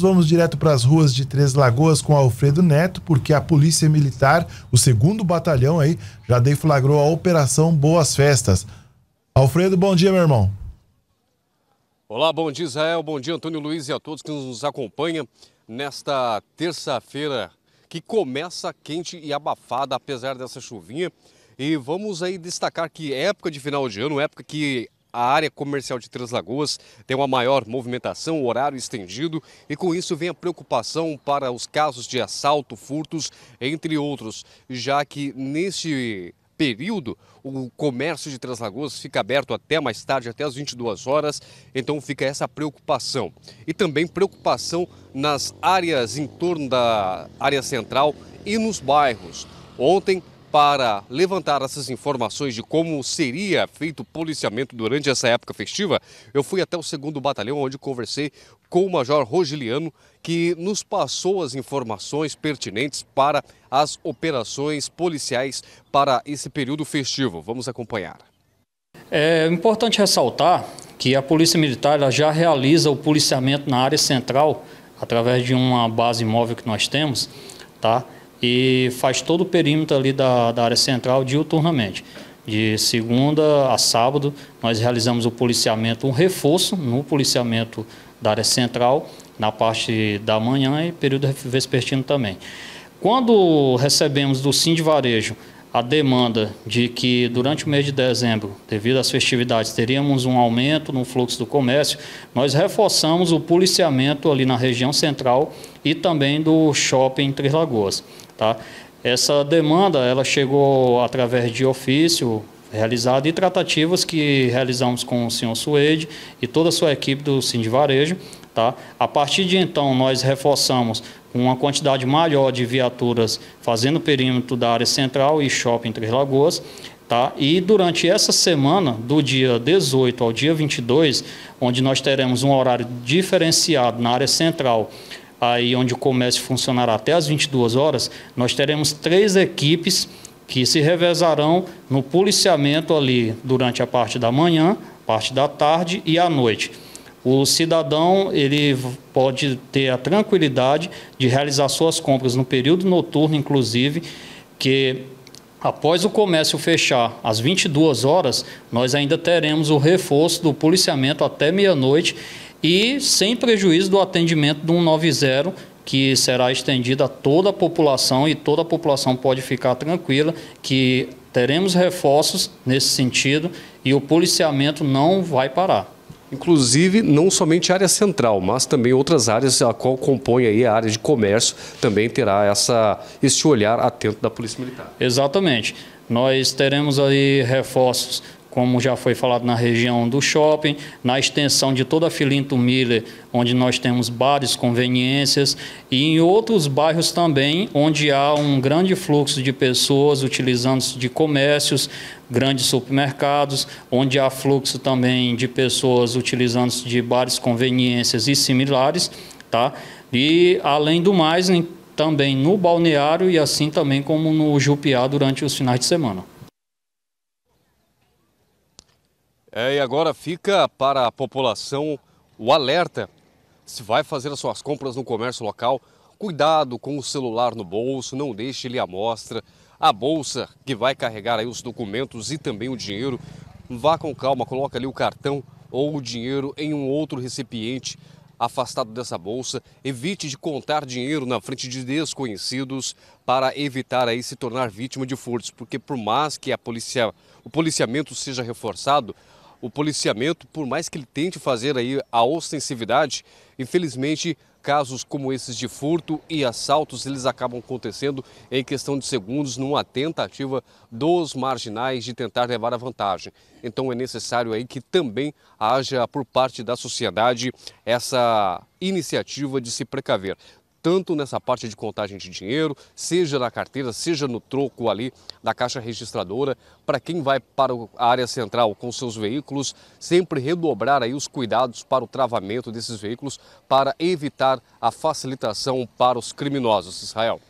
vamos direto para as ruas de Três Lagoas com Alfredo Neto, porque a Polícia Militar, o segundo batalhão aí, já deflagrou a Operação Boas Festas. Alfredo, bom dia, meu irmão. Olá, bom dia, Israel. Bom dia, Antônio Luiz e a todos que nos acompanham nesta terça-feira que começa quente e abafada, apesar dessa chuvinha. E vamos aí destacar que época de final de ano, época que a área comercial de Três Lagoas tem uma maior movimentação, horário estendido e com isso vem a preocupação para os casos de assalto, furtos, entre outros, já que neste período o comércio de Três Lagoas fica aberto até mais tarde, até as 22 horas, então fica essa preocupação. E também preocupação nas áreas em torno da área central e nos bairros. Ontem para levantar essas informações de como seria feito o policiamento durante essa época festiva, eu fui até o segundo batalhão, onde conversei com o Major Rogeliano, que nos passou as informações pertinentes para as operações policiais para esse período festivo. Vamos acompanhar. É importante ressaltar que a Polícia Militar já realiza o policiamento na área central através de uma base móvel que nós temos, tá? e faz todo o perímetro ali da, da área central diuturnamente. De segunda a sábado, nós realizamos o policiamento, um reforço no policiamento da área central, na parte da manhã e período vespertino também. Quando recebemos do Sim de Varejo a demanda de que durante o mês de dezembro, devido às festividades, teríamos um aumento no fluxo do comércio, nós reforçamos o policiamento ali na região central e também do shopping Três Lagoas. Tá? Essa demanda ela chegou através de ofício realizado e tratativas que realizamos com o senhor Suede e toda a sua equipe do Sindivarejo. Tá? A partir de então, nós reforçamos com uma quantidade maior de viaturas fazendo o perímetro da área central e shopping Três Lagoas. Tá? E durante essa semana, do dia 18 ao dia 22, onde nós teremos um horário diferenciado na área central, aí onde o comércio funcionará até as 22 horas, nós teremos três equipes que se revezarão no policiamento ali durante a parte da manhã, parte da tarde e à noite. O cidadão ele pode ter a tranquilidade de realizar suas compras no período noturno, inclusive, que após o comércio fechar às 22 horas, nós ainda teremos o reforço do policiamento até meia-noite e sem prejuízo do atendimento do 190 que será estendido a toda a população e toda a população pode ficar tranquila que teremos reforços nesse sentido e o policiamento não vai parar inclusive não somente área central, mas também outras áreas a qual compõe aí a área de comércio também terá essa esse olhar atento da Polícia Militar. Exatamente. Nós teremos aí reforços como já foi falado na região do shopping, na extensão de toda a Filinto Miller, onde nós temos bares, conveniências, e em outros bairros também, onde há um grande fluxo de pessoas utilizando de comércios, grandes supermercados, onde há fluxo também de pessoas utilizando de bares, conveniências e similares, tá? E além do mais, também no balneário e assim também como no Jupiá durante os finais de semana. É, e agora fica para a população o alerta. Se vai fazer as suas compras no comércio local, cuidado com o celular no bolso, não deixe ele à mostra. A bolsa que vai carregar aí os documentos e também o dinheiro, vá com calma, coloca ali o cartão ou o dinheiro em um outro recipiente afastado dessa bolsa, evite de contar dinheiro na frente de desconhecidos para evitar aí se tornar vítima de furtos, porque por mais que a o policiamento seja reforçado, o policiamento, por mais que ele tente fazer aí a ostensividade, infelizmente casos como esses de furto e assaltos, eles acabam acontecendo em questão de segundos numa tentativa dos marginais de tentar levar a vantagem. Então é necessário aí que também haja por parte da sociedade essa iniciativa de se precaver tanto nessa parte de contagem de dinheiro, seja na carteira, seja no troco ali da caixa registradora, para quem vai para a área central com seus veículos, sempre redobrar aí os cuidados para o travamento desses veículos para evitar a facilitação para os criminosos, Israel.